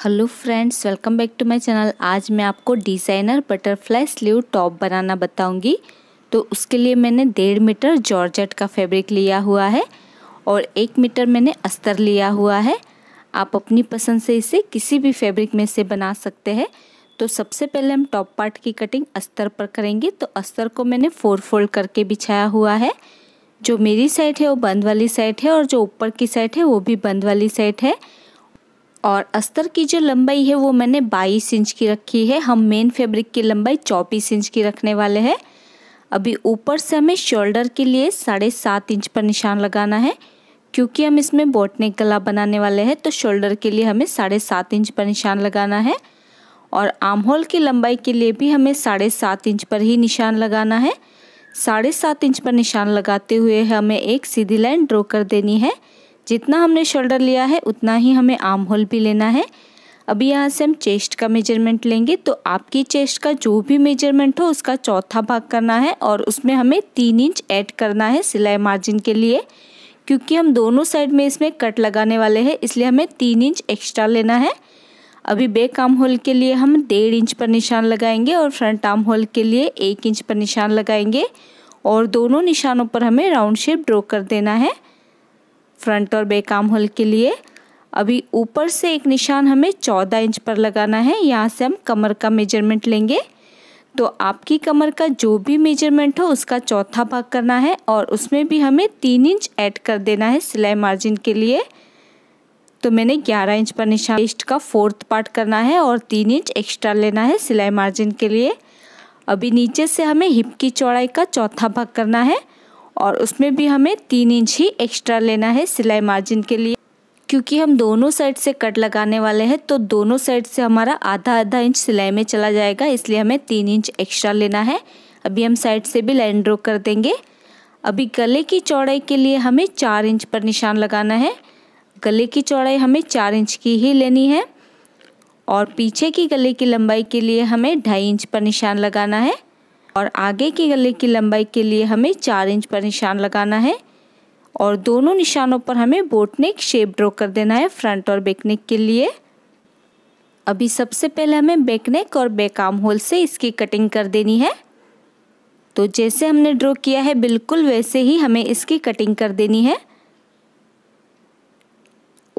hello friends welcome back to my channel आज मैं आपको डिज़ाइनर बटरफ्लाई स्लीव टॉप बनाना बताऊंगी तो उसके लिए मैंने डेढ़ मीटर जॉर्जेट का फैब्रिक लिया हुआ है और एक मीटर मैंने अस्तर लिया हुआ है आप अपनी पसंद से इसे किसी भी फैब्रिक में से बना सकते हैं तो सबसे पहले हम टॉप पार्ट की कटिंग अस्तर पर करेंगे तो अस्तर को मैंने फोर फोल्ड करके बिछाया हुआ है जो मेरी साइड है वो बंद वाली साइड है और जो ऊपर की साइड है वो भी बंद वाली साइड है और अस्तर की जो लंबाई है वो मैंने 22 इंच की रखी है हम मेन फैब्रिक की लंबाई चौबीस इंच की रखने वाले हैं अभी ऊपर से हमें शोल्डर के लिए साढ़े सात इंच पर निशान लगाना है क्योंकि हम इसमें बोटनेक गला बनाने वाले हैं तो शोल्डर के लिए हमें साढ़े सात इंच पर निशान लगाना है और आम होल की लंबाई के लिए भी हमें साढ़े सात इंच पर ही निशान लगाना है साढ़े सात इंच पर निशान लगाते हुए हमें एक सीधी लाइन ड्रॉ कर देनी है जितना हमने शोल्डर लिया है उतना ही हमें आर्म होल भी लेना है अभी यहाँ से हम चेस्ट का मेजरमेंट लेंगे तो आपकी चेस्ट का जो भी मेजरमेंट हो उसका चौथा भाग करना है और उसमें हमें तीन इंच ऐड करना है सिलाई मार्जिन के लिए क्योंकि हम दोनों साइड में इसमें कट लगाने वाले हैं इसलिए हमें तीन इंच एक्स्ट्रा लेना है अभी बैक आर्म होल के लिए हम डेढ़ इंच पर निशान लगाएंगे और फ्रंट आर्म होल के लिए एक इंच पर निशान लगाएंगे और दोनों निशानों पर हमें राउंड शेप ड्रॉ कर देना है फ्रंट और बैक आर्म होल के लिए अभी ऊपर से एक निशान हमें चौदह इंच पर लगाना है यहाँ से हम कमर का मेजरमेंट लेंगे तो आपकी कमर का जो भी मेजरमेंट हो उसका चौथा भाग करना है और उसमें भी हमें तीन इंच ऐड कर देना है सिलाई मार्जिन के लिए तो मैंने 11 इंच पर निशान वेस्ट का फोर्थ पार्ट करना है और तीन इंच एक्स्ट्रा लेना है सिलाई मार्जिन के लिए अभी नीचे से हमें हिप की चौड़ाई का चौथा भाग करना है और उसमें भी हमें तीन इंच ही एक्स्ट्रा लेना है सिलाई मार्जिन के लिए क्योंकि हम दोनों साइड से कट लगाने वाले हैं तो दोनों साइड से हमारा आधा आधा इंच सिलाई में चला जाएगा इसलिए हमें तीन इंच एक्स्ट्रा लेना है अभी हम साइड से भी लाइन ड्रॉ कर देंगे अभी गले की चौड़ाई के लिए हमें चार इंच पर निशान लगाना है गले की चौड़ाई हमें चार इंच की ही लेनी है और पीछे की गले की लंबाई के लिए हमें ढाई इंच पर निशान लगाना है और आगे के गले की लंबाई के लिए हमें चार इंच पर निशान लगाना है और दोनों निशानों पर हमें बोटनेक शेप ड्रॉ कर देना है फ्रंट और बेकनेक के लिए अभी सबसे पहले हमें बेकनेक और बेकाम होल से इसकी कटिंग कर देनी है तो जैसे हमने ड्रॉ किया है बिल्कुल वैसे ही हमें इसकी कटिंग कर देनी है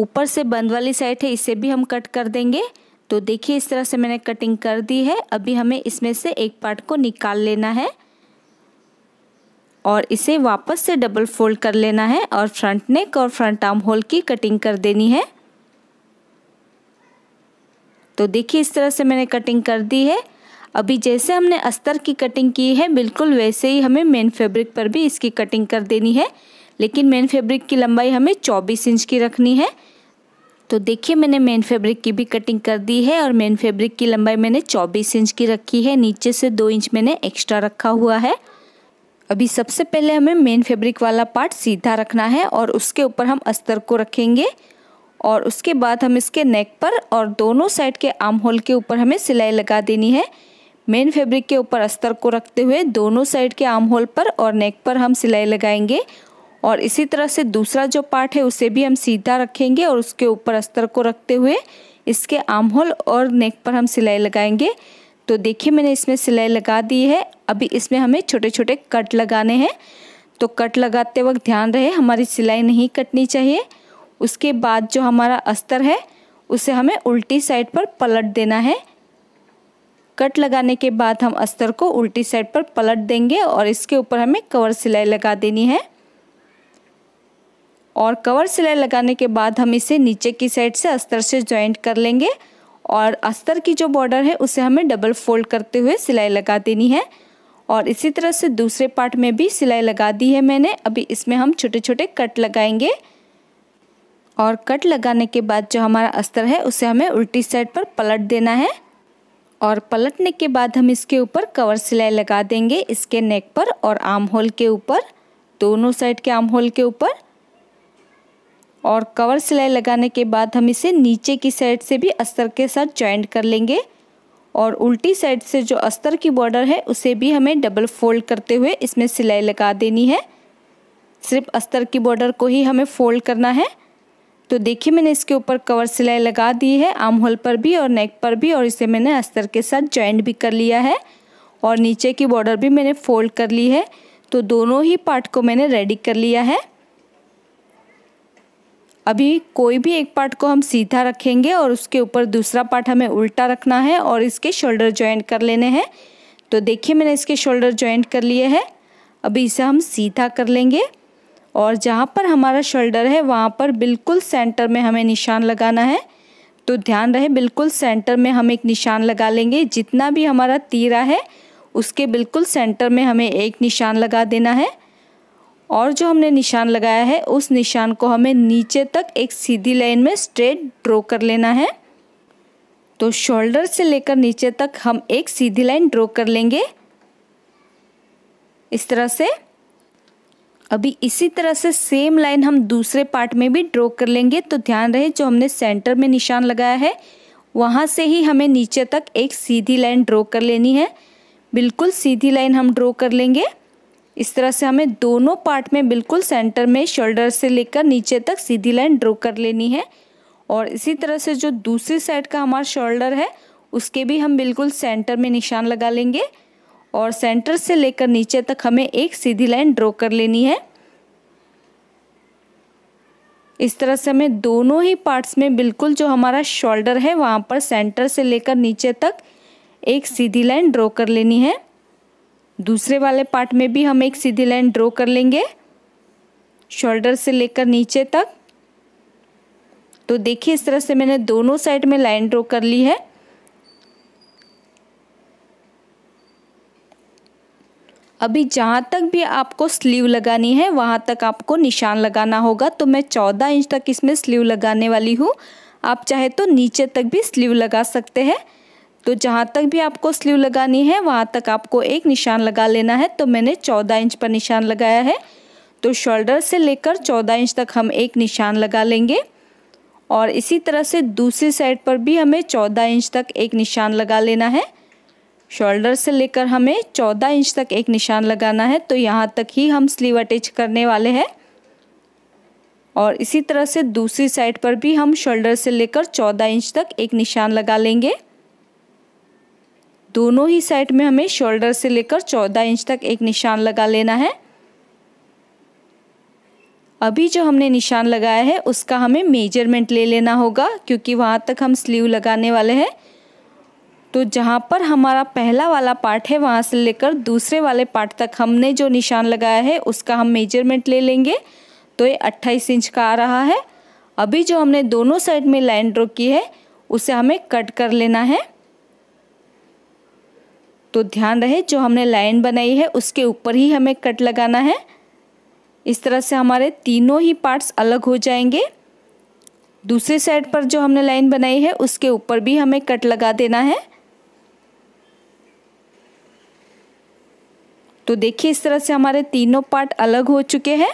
ऊपर से बंद वाली साइड है इसे भी हम कट कर देंगे तो देखिए इस तरह से मैंने कटिंग कर दी है अभी हमें इसमें से एक पार्ट को निकाल लेना है और इसे वापस से डबल फोल्ड कर लेना है और फ्रंट नेक और फ्रंट आर्म होल की कटिंग कर देनी है तो देखिए इस तरह से मैंने कटिंग कर दी है अभी जैसे हमने अस्तर की कटिंग की है बिल्कुल वैसे ही हमें मेन फैब्रिक पर भी इसकी कटिंग कर देनी है लेकिन मेन फैब्रिक की लंबाई हमें 24 इंच की रखनी है तो देखिए मैंने मेन फैब्रिक की भी कटिंग कर दी है और मेन फैब्रिक की लंबाई मैंने 24 इंच की रखी है नीचे से दो इंच मैंने एक्स्ट्रा रखा हुआ है अभी सबसे पहले हमें मेन फैब्रिक वाला पार्ट सीधा रखना है और उसके ऊपर हम अस्तर को रखेंगे और उसके बाद हम इसके नेक पर और दोनों साइड के आर्म होल के ऊपर हमें सिलाई लगा देनी है मेन फैब्रिक के ऊपर अस्तर को रखते हुए दोनों साइड के आर्म होल पर और नेक पर हम सिलाई लगाएंगे और इसी तरह से दूसरा जो पार्ट है उसे भी हम सीधा रखेंगे और उसके ऊपर अस्तर को रखते हुए इसके आमहोल होल और नेक पर हम सिलाई लगाएंगे तो देखिए मैंने इसमें सिलाई लगा दी है अभी इसमें हमें छोटे छोटे कट लगाने हैं तो कट लगाते वक्त ध्यान रहे हमारी सिलाई नहीं कटनी चाहिए उसके बाद जो हमारा अस्तर है उसे हमें उल्टी साइड पर पलट देना है कट लगाने के बाद हम अस्तर को उल्टी साइड पर पलट देंगे और इसके ऊपर हमें कवर सिलाई लगा देनी है और कवर सिलाई लगाने के बाद हम इसे नीचे की साइड से अस्तर से ज्वाइंट कर लेंगे और अस्तर की जो बॉर्डर है उसे हमें डबल फोल्ड करते हुए सिलाई लगा देनी है और इसी तरह से दूसरे पार्ट में भी सिलाई लगा दी है मैंने अभी इसमें हम छोटे छोटे कट लगाएंगे और कट लगाने के बाद जो हमारा अस्तर है उसे हमें उल्टी साइड पर पलट देना है और पलटने के बाद हम इसके ऊपर कवर सिलाई लगा देंगे इसके नेक पर और आर्म होल के ऊपर दोनों साइड के आर्म होल के ऊपर और कवर सिलाई लगाने के बाद हम इसे नीचे की साइड से भी अस्तर के साथ जॉइंट कर लेंगे और उल्टी साइड से जो अस्तर की बॉर्डर है उसे भी हमें डबल फोल्ड करते हुए इसमें सिलाई लगा देनी है सिर्फ अस्तर की बॉर्डर को ही हमें फोल्ड करना है तो देखिए मैंने इसके ऊपर कवर सिलाई लगा दी है आर्म होल पर भी और नेक पर भी और इसे मैंने अस्तर के साथ जॉइंट भी कर लिया है और नीचे की बॉर्डर भी मैंने फोल्ड कर ली है तो दोनों ही पार्ट को मैंने रेडी कर लिया है अभी कोई भी एक पार्ट को हम सीधा रखेंगे और उसके ऊपर दूसरा पार्ट हमें उल्टा रखना है और इसके शोल्डर ज्वाइंट कर लेने हैं तो देखिए मैंने इसके शोल्डर ज्वाइंट कर लिए हैं अभी इसे हम सीधा कर लेंगे और जहाँ पर हमारा शोल्डर है वहाँ पर बिल्कुल सेंटर में हमें निशान लगाना है तो ध्यान रहे बिल्कुल सेंटर में हम एक निशान लगा लेंगे जितना भी हमारा तीरा है उसके बिल्कुल सेंटर में हमें एक निशान लगा देना है और जो हमने निशान लगाया है उस निशान को हमें नीचे तक एक सीधी लाइन में स्ट्रेट ड्रॉ कर लेना है तो शोल्डर से लेकर नीचे तक हम एक सीधी लाइन ड्रॉ कर लेंगे इस तरह से अभी इसी तरह से सेम लाइन हम दूसरे पार्ट में भी ड्रॉ कर लेंगे तो ध्यान रहे जो हमने सेंटर में निशान लगाया है वहाँ से ही हमें नीचे तक एक सीधी लाइन ड्रॉ कर लेनी है बिल्कुल सीधी लाइन हम ड्रॉ कर लेंगे इस तरह से हमें दोनों पार्ट में बिल्कुल सेंटर में शोल्डर से लेकर नीचे तक सीधी लाइन ड्रॉ कर लेनी है और इसी तरह से जो दूसरी साइड का हमारा शोल्डर है उसके भी हम बिल्कुल सेंटर में निशान लगा लेंगे और सेंटर से लेकर नीचे तक हमें एक सीधी लाइन ड्रॉ कर लेनी है इस तरह से हमें दोनों ही पार्ट्स में बिल्कुल जो हमारा शोल्डर है वहाँ पर सेंटर से लेकर नीचे तक एक सीधी लाइन ड्रॉ कर लेनी है दूसरे वाले पार्ट में भी हम एक सीधी लाइन ड्रॉ कर लेंगे शोल्डर से लेकर नीचे तक तो देखिए इस तरह से मैंने दोनों साइड में लाइन ड्रॉ कर ली है अभी जहाँ तक भी आपको स्लीव लगानी है वहाँ तक आपको निशान लगाना होगा तो मैं चौदह इंच तक इसमें स्लीव लगाने वाली हूँ आप चाहे तो नीचे तक भी स्लीव लगा सकते हैं तो जहाँ तक भी आपको स्लीव लगानी है वहाँ तक आपको एक निशान लगा लेना है तो मैंने चौदह इंच पर निशान लगाया है तो शोल्डर से लेकर चौदह इंच तक हम एक निशान लगा लेंगे और इसी तरह से दूसरी साइड पर भी हमें चौदह इंच तक एक निशान लगा लेना है शोल्डर से लेकर हमें चौदह इंच तक एक निशान लगाना है तो यहाँ तक ही हम स्लीव अटैच करने वाले हैं और इसी तरह से दूसरी साइड पर भी हम शोल्डर से लेकर चौदह इंच तक एक निशान लगा लेंगे दोनों ही साइड में हमें शोल्डर से लेकर चौदह इंच तक एक निशान लगा लेना है अभी जो हमने निशान लगाया है उसका हमें मेजरमेंट ले लेना होगा क्योंकि वहाँ तक हम स्लीव लगाने वाले हैं तो जहाँ पर हमारा पहला वाला पार्ट है वहाँ से लेकर दूसरे वाले पार्ट तक हमने जो निशान लगाया है उसका हम मेजरमेंट ले लेंगे तो ये अट्ठाईस इंच का आ रहा है अभी जो हमने दोनों साइड में लाइन ड्रॉ की है उसे हमें कट कर लेना है तो ध्यान रहे जो हमने लाइन बनाई है उसके ऊपर ही हमें कट लगाना है इस तरह से हमारे तीनों ही पार्ट्स अलग हो जाएंगे दूसरे साइड पर जो हमने लाइन बनाई है उसके ऊपर भी हमें कट लगा देना है तो देखिए इस तरह से हमारे तीनों पार्ट अलग हो चुके हैं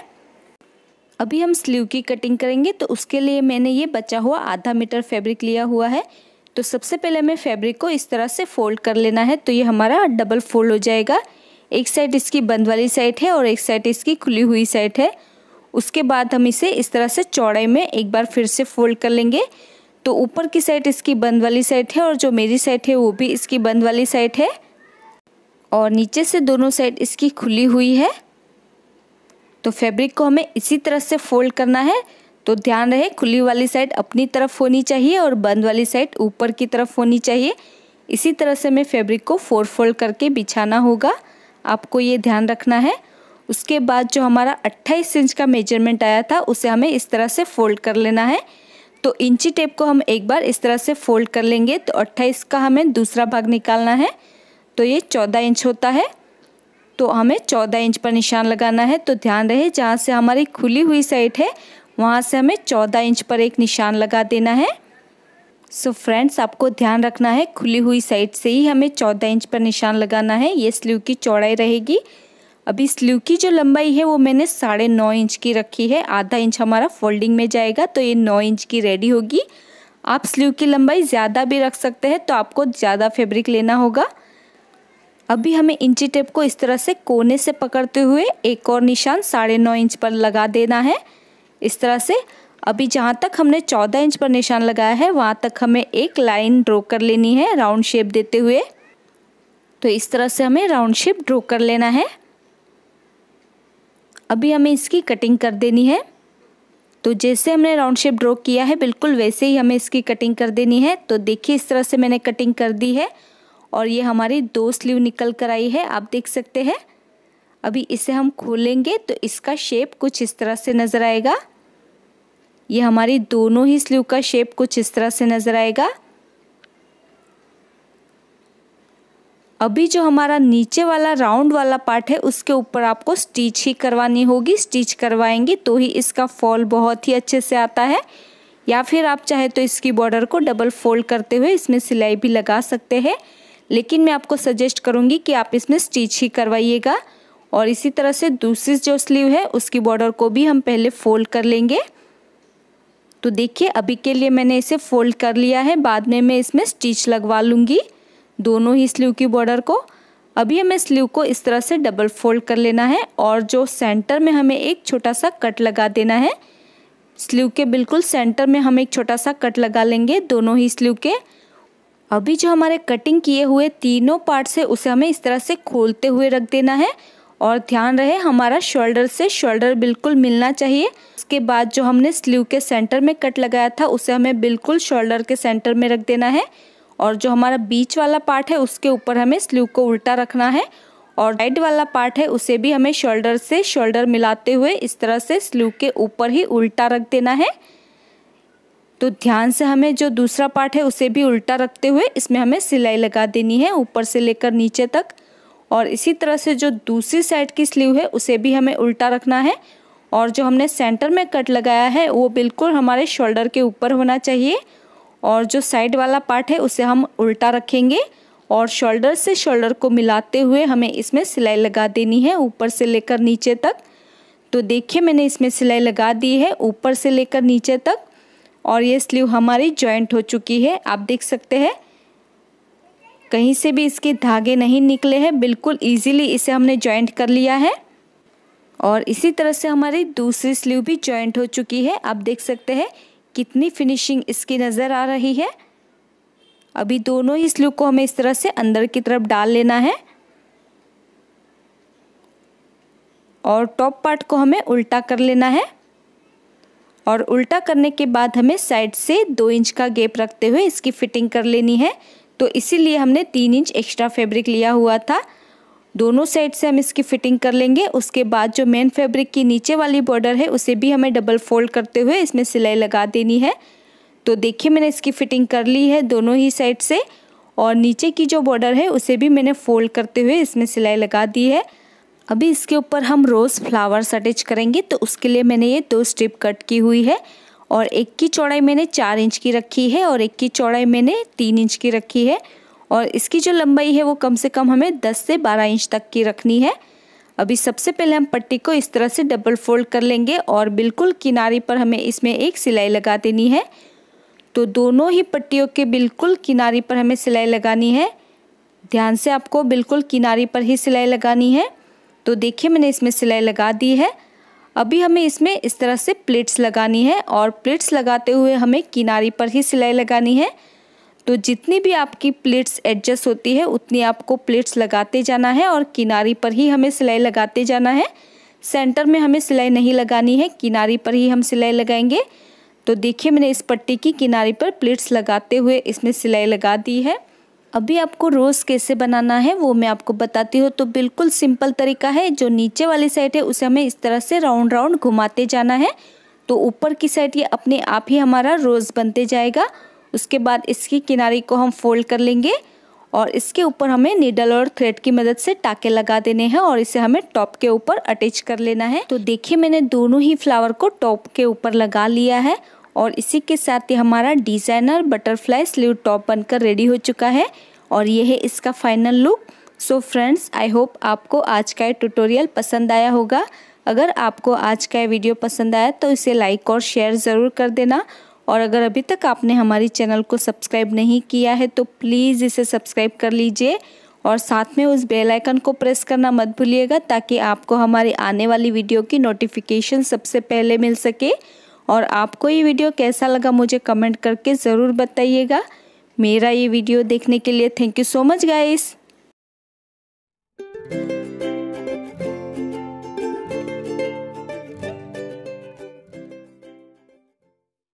अभी हम स्लीव की कटिंग करेंगे तो उसके लिए मैंने ये बचा हुआ आधा मीटर फैब्रिक लिया हुआ है तो सबसे पहले हमें फैब्रिक को इस तरह से फोल्ड कर लेना है तो ये हमारा डबल फोल्ड हो जाएगा एक साइड इसकी बंद वाली साइड है और एक साइड इसकी खुली हुई साइड है उसके बाद हम इसे इस तरह से चौड़ाई में एक बार फिर से फोल्ड कर लेंगे तो ऊपर की साइड इसकी बंद वाली साइड है और जो मेरी साइड है वो भी इसकी बंद वाली साइड है और नीचे से दोनों साइड इसकी खुली हुई है तो फैब्रिक को हमें इसी तरह से फोल्ड करना है तो ध्यान रहे खुली वाली साइड अपनी तरफ होनी चाहिए और बंद वाली साइड ऊपर की तरफ होनी चाहिए इसी तरह से हमें फैब्रिक को फोर फोल्ड करके बिछाना होगा आपको ये ध्यान रखना है उसके बाद जो हमारा 28 इंच का मेजरमेंट आया था उसे हमें इस तरह से फोल्ड कर लेना है तो इंची टेप को हम एक बार इस तरह से फोल्ड कर लेंगे तो 28 का हमें दूसरा भाग निकालना है तो ये 14 इंच होता है तो हमें 14 इंच पर निशान लगाना है तो ध्यान रहे जहाँ से हमारी खुली हुई साइड है वहाँ से हमें चौदह इंच पर एक निशान लगा देना है सो so फ्रेंड्स आपको ध्यान रखना है खुली हुई साइड से ही हमें चौदह इंच पर निशान लगाना है ये स्लीव की चौड़ाई रहेगी अभी स्लीव की जो लंबाई है वो मैंने साढ़े नौ इंच की रखी है आधा इंच हमारा फोल्डिंग में जाएगा तो ये नौ इंच की रेडी होगी आप स्लीव की लंबाई ज़्यादा भी रख सकते हैं तो आपको ज़्यादा फेब्रिक लेना होगा अभी हमें इंची टेप को इस तरह से कोने से पकड़ते हुए एक और निशान साढ़े नौ इंच पर लगा देना है इस तरह से अभी जहाँ तक हमने 14 इंच पर निशान लगाया है वहाँ तक हमें एक लाइन ड्रॉ कर लेनी है राउंड शेप देते हुए तो इस तरह से हमें राउंड शेप ड्रॉ कर लेना है अभी हमें इसकी कटिंग कर देनी है तो जैसे हमने राउंड शेप ड्रॉ किया है बिल्कुल वैसे ही हमें इसकी कटिंग कर देनी है तो देखिए इस तरह से मैंने कटिंग कर दी है और ये हमारी दो स्लीव निकल कर आई है आप देख सकते हैं अभी इसे हम खोलेंगे तो इसका शेप कुछ इस तरह से नज़र आएगा ये हमारी दोनों ही स्लीव का शेप कुछ इस तरह से नज़र आएगा अभी जो हमारा नीचे वाला राउंड वाला पार्ट है उसके ऊपर आपको स्टिच ही करवानी होगी स्टिच करवाएंगे तो ही इसका फॉल बहुत ही अच्छे से आता है या फिर आप चाहे तो इसकी बॉर्डर को डबल फोल्ड करते हुए इसमें सिलाई भी लगा सकते हैं लेकिन मैं आपको सजेस्ट करूँगी कि आप इसमें स्टिच ही करवाइएगा और इसी तरह से दूसरी जो स्लीव है उसकी बॉर्डर को भी हम पहले फोल्ड कर लेंगे तो देखिए अभी के लिए मैंने इसे फोल्ड कर लिया है बाद में मैं इसमें स्टिच लगवा लूँगी दोनों ही स्लीव की बॉर्डर को अभी हमें स्लीव को इस तरह से डबल फोल्ड कर लेना है और जो सेंटर में हमें एक छोटा सा कट लगा देना है स्लीव के बिल्कुल सेंटर में हम एक छोटा सा कट लगा लेंगे दोनों ही स्लीव के अभी जो हमारे कटिंग किए हुए तीनों पार्ट से उसे हमें इस तरह से खोलते हुए रख देना है और ध्यान रहे हमारा शोल्डर से शोल्डर बिल्कुल मिलना चाहिए उसके बाद जो हमने स्लीव के सेंटर में कट लगाया था उसे हमें बिल्कुल शोल्डर के सेंटर में रख देना है और जो हमारा बीच वाला पार्ट है उसके ऊपर हमें स्लीव को उल्टा रखना है और राइट वाला पार्ट है उसे भी हमें शोल्डर से शोल्डर मिलाते हुए इस तरह से स्लीव के ऊपर ही उल्टा रख देना है तो ध्यान से हमें जो दूसरा पार्ट है उसे भी उल्टा रखते हुए इसमें हमें सिलाई लगा देनी है ऊपर से लेकर नीचे तक और इसी तरह से जो दूसरी साइड की स्लीव है उसे भी हमें उल्टा रखना है और जो हमने सेंटर में कट लगाया है वो बिल्कुल हमारे शोल्डर के ऊपर होना चाहिए और जो साइड वाला पार्ट है उसे हम उल्टा रखेंगे और शोल्डर से शोल्डर को मिलाते हुए हमें इसमें सिलाई लगा देनी है ऊपर से लेकर नीचे तक तो देखिए मैंने इसमें सिलाई लगा दी है ऊपर से लेकर नीचे तक और ये स्लीव हमारी जॉइंट हो चुकी है आप देख सकते हैं कहीं से भी इसके धागे नहीं निकले हैं बिल्कुल इजीली इसे हमने जॉइंट कर लिया है और इसी तरह से हमारी दूसरी स्लीव भी जॉइंट हो चुकी है आप देख सकते हैं कितनी फिनिशिंग इसकी नज़र आ रही है अभी दोनों ही स्लीव को हमें इस तरह से अंदर की तरफ डाल लेना है और टॉप पार्ट को हमें उल्टा कर लेना है और उल्टा करने के बाद हमें साइड से दो इंच का गेप रखते हुए इसकी फिटिंग कर लेनी है तो इसीलिए हमने तीन इंच एक्स्ट्रा फैब्रिक लिया हुआ था दोनों साइड से हम इसकी फिटिंग कर लेंगे उसके बाद जो मेन फैब्रिक की नीचे वाली बॉर्डर है उसे भी हमें डबल फोल्ड करते हुए इसमें सिलाई लगा देनी है तो देखिए मैंने इसकी फिटिंग कर ली है दोनों ही साइड से और नीचे की जो बॉर्डर है उसे भी मैंने फोल्ड करते हुए इसमें सिलाई लगा दी है अभी इसके ऊपर हम रोज़ फ्लावर्स अटैच करेंगे तो उसके लिए मैंने ये दो स्ट्रिप कट की हुई है और एक की चौड़ाई मैंने चार इंच की रखी है और एक की चौड़ाई मैंने तीन इंच की रखी है और इसकी जो लंबाई है वो कम से कम हमें दस से बारह इंच तक की रखनी है अभी सबसे पहले हम पट्टी को इस तरह से डबल फोल्ड कर लेंगे और बिल्कुल किनारे पर हमें इसमें एक सिलाई लगा देनी है तो दोनों ही पट्टियों के बिल्कुल किनारे पर हमें सिलाई लगानी है ध्यान से आपको बिल्कुल किनारे पर ही सिलाई लगानी है तो देखिए मैंने इसमें सिलाई लगा दी है अभी हमें इसमें इस तरह से प्लेट्स लगानी है और प्लेट्स लगाते हुए हमें किनारी पर ही सिलाई लगानी है तो जितनी भी आपकी प्लेट्स एडजस्ट होती है उतनी आपको प्लेट्स लगाते जाना है और किनारी पर ही हमें सिलाई लगाते जाना है सेंटर में हमें सिलाई नहीं लगानी है किनारी पर ही हम सिलाई लगाएंगे तो देखिए मैंने इस पट्टी की किनारी पर प्लेट्स लगाते हुए इसमें सिलाई लगा दी है अभी आपको रोज़ कैसे बनाना है वो मैं आपको बताती हूँ तो बिल्कुल सिंपल तरीका है जो नीचे वाली साइड है उसे हमें इस तरह से राउंड राउंड घुमाते जाना है तो ऊपर की साइड ये अपने आप ही हमारा रोज़ बनते जाएगा उसके बाद इसकी किनारी को हम फोल्ड कर लेंगे और इसके ऊपर हमें नीडल और थ्रेड की मदद से टाके लगा देने हैं और इसे हमें टॉप के ऊपर अटैच कर लेना है तो देखिए मैंने दोनों ही फ्लावर को टॉप के ऊपर लगा लिया है और इसी के साथ ही हमारा डिज़ाइनर बटरफ्लाई स्लीव टॉप बनकर रेडी हो चुका है और ये है इसका final look so friends I hope आपको आज का ये ट्यूटोरियल पसंद आया होगा अगर आपको आज का ये वीडियो पसंद आया तो इसे लाइक और शेयर ज़रूर कर देना और अगर अभी तक आपने हमारे चैनल को सब्सक्राइब नहीं किया है तो प्लीज़ इसे सब्सक्राइब कर लीजिए और साथ में उस बेल आइकन को प्रेस करना मत भूलिएगा ताकि आपको हमारी आने वाली वीडियो की नोटिफिकेशन सबसे पहले मिल सके और आपको ये वीडियो कैसा लगा मुझे कमेंट करके ज़रूर बताइएगा मेरा ये वीडियो देखने के लिए thank you so much guys